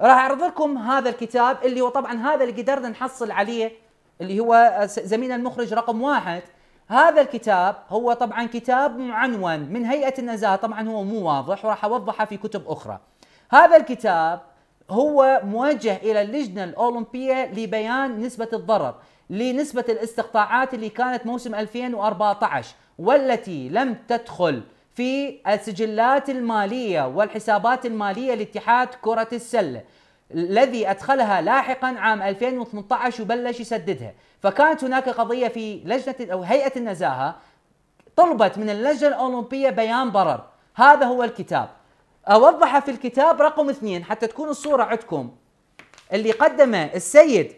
راح اعرض لكم هذا الكتاب اللي هو طبعا هذا اللي قدرنا نحصل عليه اللي هو زميلنا المخرج رقم واحد هذا الكتاب هو طبعا كتاب معنون من هيئه النزاهه طبعا هو مو واضح وراح اوضحه في كتب اخرى. هذا الكتاب هو موجه الى اللجنه الاولمبيه لبيان نسبه الضرر لنسبه الاستقطاعات اللي كانت موسم 2014 والتي لم تدخل في السجلات المالية والحسابات المالية لاتحاد كرة السلة الذي أدخلها لاحقا عام 2018 وبلش يسددها فكانت هناك قضية في لجنة أو هيئة النزاهة طلبت من اللجنة الأولمبية بيان برر هذا هو الكتاب أوضح في الكتاب رقم اثنين حتى تكون الصورة عندكم اللي قدمه السيد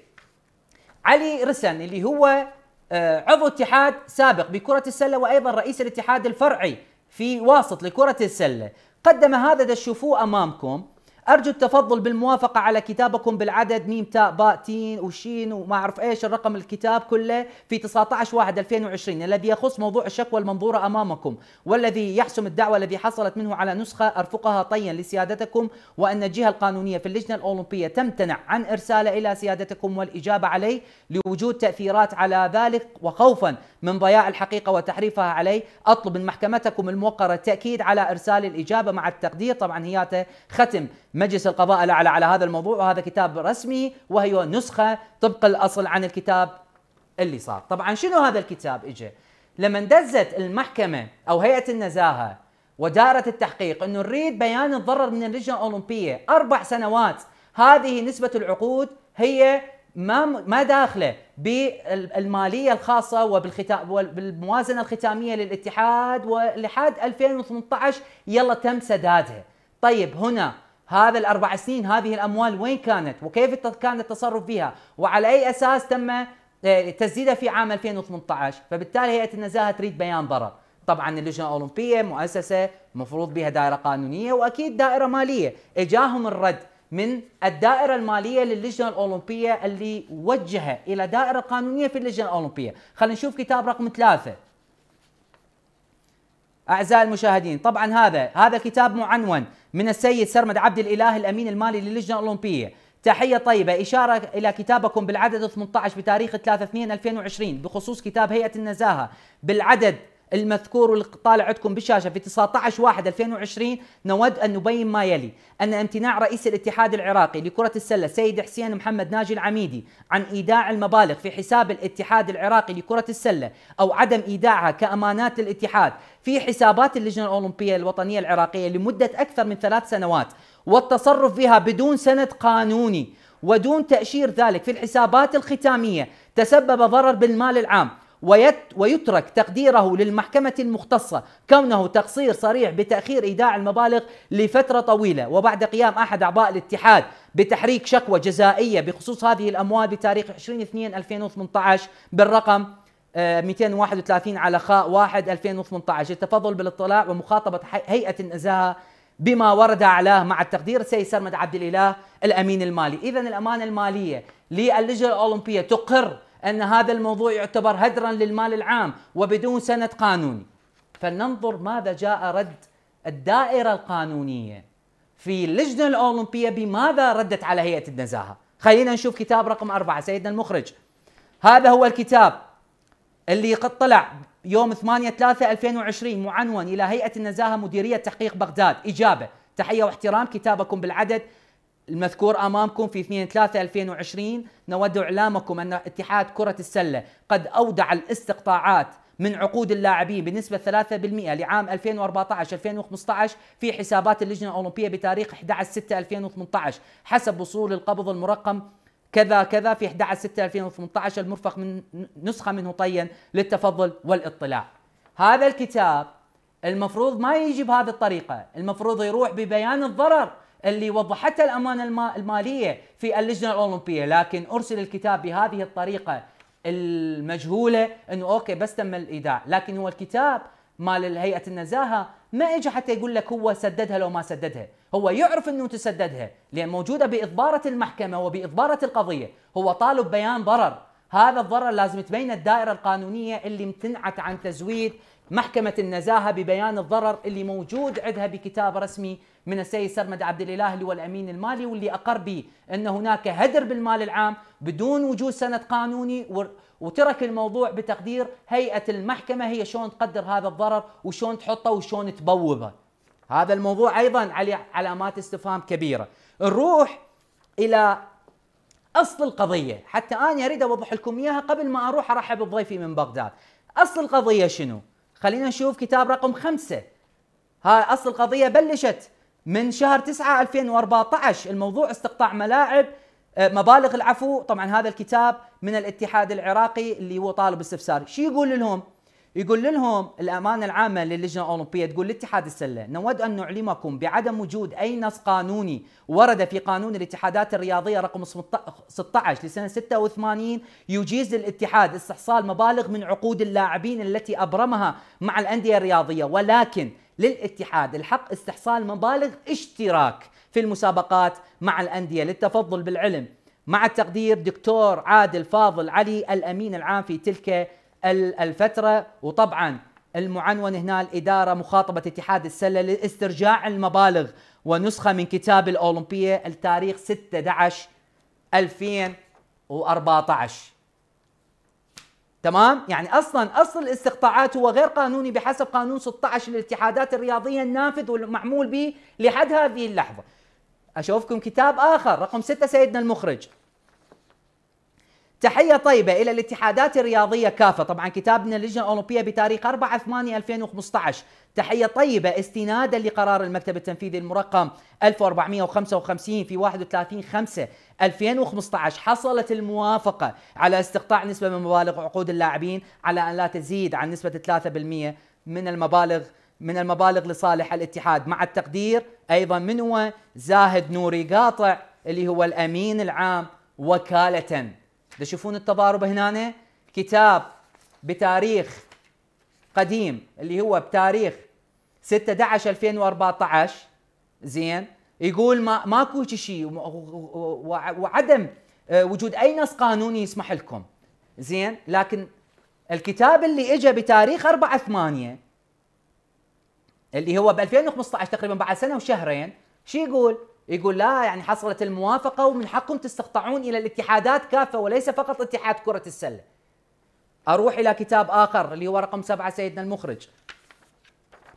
علي رسن اللي هو آه، عضو اتحاد سابق بكرة السلة وأيضا رئيس الاتحاد الفرعي في واسط لكرة السلة قدم هذا تشوفوه أمامكم أرجو التفضل بالموافقة على كتابكم بالعدد ميم تاء باء تين وشين وما أعرف إيش الرقم الكتاب كله في 19 واحد 2020 الذي يخص موضوع الشكوى المنظورة أمامكم والذي يحسم الدعوة الذي حصلت منه على نسخة أرفقها طيا لسيادتكم وأن الجهة القانونية في اللجنة الأولمبية تمتنع عن إرساله إلى سيادتكم والإجابة عليه لوجود تأثيرات على ذلك وخوفا من ضياع الحقيقة وتحريفها عليه أطلب من محكمتكم الموقرة التأكيد على إرسال الإجابة مع التقدير طبعا هياته ختم مجلس القضاء الأعلى على هذا الموضوع وهذا كتاب رسمي وهي نسخة طبق الأصل عن الكتاب اللي صار طبعا شنو هذا الكتاب إجا لما دزت المحكمة أو هيئة النزاهة ودارة التحقيق أنه نريد بيان الضرر من اللجنة الأولمبية أربع سنوات هذه نسبة العقود هي ما ما داخله بالماليه الخاصه وبالختام وبالموازنه الختاميه للاتحاد ولحد 2018 يلا تم سدادها. طيب هنا هذا الأربع سنين هذه الأموال وين كانت وكيف كان التصرف فيها وعلى أي أساس تم آه، تسديدها في عام 2018 فبالتالي هيئة النزاهة تريد بيان ضرر طبعا اللجنه الاولمبيه مؤسسه مفروض بها دائره قانونيه واكيد دائره ماليه اجاهم الرد من الدائره الماليه للجنه الاولمبيه اللي وجهها الى دائره قانونيه في اللجنه الاولمبيه خلينا نشوف كتاب رقم ثلاثة اعزائي المشاهدين طبعا هذا هذا كتاب معنون من السيد سرمد عبد الإله الأمين المالي للجنة الأولمبية تحية طيبة إشارة إلى كتابكم بالعدد 18 بتاريخ 3/2/2020 بخصوص كتاب هيئة النزاهة بالعدد المذكور اللي طالع عندكم بالشاشه في 19 1 2020 نود ان نبين ما يلي ان امتناع رئيس الاتحاد العراقي لكره السله سيد حسين محمد ناجي العميدي عن ايداع المبالغ في حساب الاتحاد العراقي لكره السله او عدم ايداعها كامانات الاتحاد في حسابات اللجنه الاولمبيه الوطنيه العراقيه لمده اكثر من ثلاث سنوات والتصرف بها بدون سند قانوني ودون تأشير ذلك في الحسابات الختامية تسبب ضرر بالمال العام ويت ويترك تقديره للمحكمة المختصة كونه تقصير صريح بتأخير إيداع المبالغ لفترة طويلة وبعد قيام أحد أعضاء الاتحاد بتحريك شكوى جزائية بخصوص هذه الأموال بتاريخ 20/2/2018 بالرقم 231 آه، على خاء 1 2018 التفضل بالاطلاع ومخاطبة هيئة النزاهة بما ورد أعلاه مع التقدير السيد سرمد عبد الإله الأمين المالي إذا الأمانة المالية للجنة الأولمبية تقر أن هذا الموضوع يعتبر هدرا للمال العام وبدون سند قانوني فلننظر ماذا جاء رد الدائرة القانونية في اللجنة الأولمبية بماذا ردت على هيئة النزاهة خلينا نشوف كتاب رقم أربعة سيدنا المخرج هذا هو الكتاب اللي قد طلع يوم 8 3 2020 معنون إلى هيئة النزاهة مديرية تحقيق بغداد إجابة تحية واحترام كتابكم بالعدد المذكور امامكم في 2 3 2020 نود اعلامكم ان اتحاد كره السله قد اودع الاستقطاعات من عقود اللاعبين بنسبة 3% لعام 2014-2015 في حسابات اللجنة الأولمبية بتاريخ 11/6/2018 حسب وصول القبض المرقم كذا كذا في 11/6/2018 المرفق من نسخة منه طيا للتفضل والاطلاع. هذا الكتاب المفروض ما يجي بهذه الطريقة، المفروض يروح ببيان الضرر اللي وضحتها الامانه الماليه في اللجنه الاولمبيه لكن ارسل الكتاب بهذه الطريقه المجهوله انه اوكي بس تم الايداع لكن هو الكتاب مال هيئه النزاهه ما اجى حتى يقول لك هو سددها لو ما سددها هو يعرف انه تسددها لان موجوده باضباره المحكمه وباضباره القضيه هو طالب بيان ضرر هذا الضرر لازم تبين الدائرة القانونية اللي امتنعت عن تزويد محكمة النزاهة ببيان الضرر اللي موجود عندها بكتاب رسمي من السيد سرمد عبد الإله اللي هو الأمين المالي واللي أقر به أن هناك هدر بالمال العام بدون وجود سند قانوني وترك الموضوع بتقدير هيئة المحكمة هي شلون تقدر هذا الضرر وشلون تحطه وشلون تبوبه هذا الموضوع أيضا عليه علامات استفهام كبيرة نروح إلى اصل القضيه حتى انا اريد اوضح لكم اياها قبل ما اروح ارحب بضيفي من بغداد اصل القضيه شنو خلينا نشوف كتاب رقم خمسة هاي اصل القضيه بلشت من شهر 9 2014 الموضوع استقطاع ملاعب آه، مبالغ العفو طبعا هذا الكتاب من الاتحاد العراقي اللي هو طالب استفسار شو يقول لهم يقول لهم الامانه العامه للجنه الاولمبيه تقول لاتحاد السله نود ان نعلمكم بعدم وجود اي نص قانوني ورد في قانون الاتحادات الرياضيه رقم 16 لسنه 86 يجيز للاتحاد استحصال مبالغ من عقود اللاعبين التي ابرمها مع الانديه الرياضيه ولكن للاتحاد الحق استحصال مبالغ اشتراك في المسابقات مع الانديه للتفضل بالعلم مع التقدير دكتور عادل فاضل علي الامين العام في تلك الفترة وطبعا المعنون هنا الإدارة مخاطبة اتحاد السلة لاسترجاع المبالغ ونسخة من كتاب الأولمبية التاريخ 16 2014 تمام يعني اصلا اصل الاستقطاعات هو غير قانوني بحسب قانون 16 للاتحادات الرياضيه النافذ والمعمول به لحد هذه اللحظه اشوفكم كتاب اخر رقم 6 سيدنا المخرج تحية طيبة إلى الاتحادات الرياضية كافة طبعا كتابنا اللجنة الأولمبية بتاريخ 4 8 2015 تحية طيبة استنادا لقرار المكتب التنفيذي المرقم 1455 في 31 5 2015 حصلت الموافقة على استقطاع نسبة من مبالغ عقود اللاعبين على أن لا تزيد عن نسبة 3% من المبالغ من المبالغ لصالح الاتحاد مع التقدير أيضا من هو زاهد نوري قاطع اللي هو الأمين العام وكالة تشوفون التضارب هنا كتاب بتاريخ قديم اللي هو بتاريخ 6 11 2014 زين يقول ما ماكو شيء وعدم وجود اي نص قانوني يسمح لكم زين لكن الكتاب اللي اجى بتاريخ 4 8 اللي هو ب 2015 تقريبا بعد سنه وشهرين شو يقول؟ يقول لا يعني حصلت الموافقة ومن حقكم تستقطعون إلى الاتحادات كافة وليس فقط اتحاد كرة السلة أروح إلى كتاب آخر اللي هو رقم سبعة سيدنا المخرج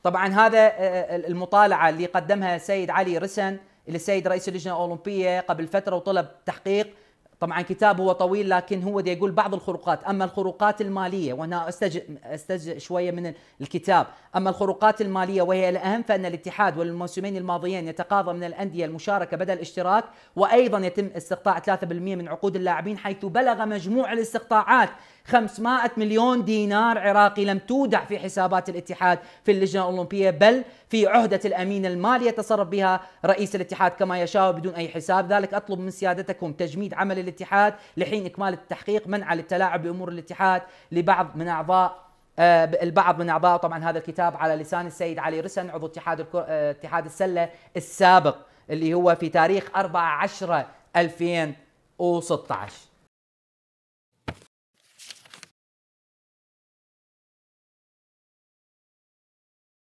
طبعا هذا آه، آه، المطالعة اللي قدمها سيد علي رسن للسيد رئيس اللجنة الأولمبية قبل فترة وطلب تحقيق طبعا كتابه طويل لكن هو دي يقول بعض الخروقات اما الخروقات الماليه وانا استج استج شويه من الكتاب اما الخروقات الماليه وهي الاهم فان الاتحاد والموسمين الماضيين يتقاضى من الانديه المشاركه بدل الاشتراك وايضا يتم استقطاع 3% من عقود اللاعبين حيث بلغ مجموع الاستقطاعات 500 مليون دينار عراقي لم تودع في حسابات الاتحاد في اللجنة الأولمبية بل في عهدة الأمين المالي يتصرف بها رئيس الاتحاد كما يشاء بدون أي حساب ذلك أطلب من سيادتكم تجميد عمل الاتحاد لحين إكمال التحقيق منع للتلاعب بأمور الاتحاد لبعض من أعضاء آه، البعض من اعضاء طبعا هذا الكتاب على لسان السيد علي رسن عضو اتحاد الكر... آه، اتحاد السله السابق اللي هو في تاريخ 14 2016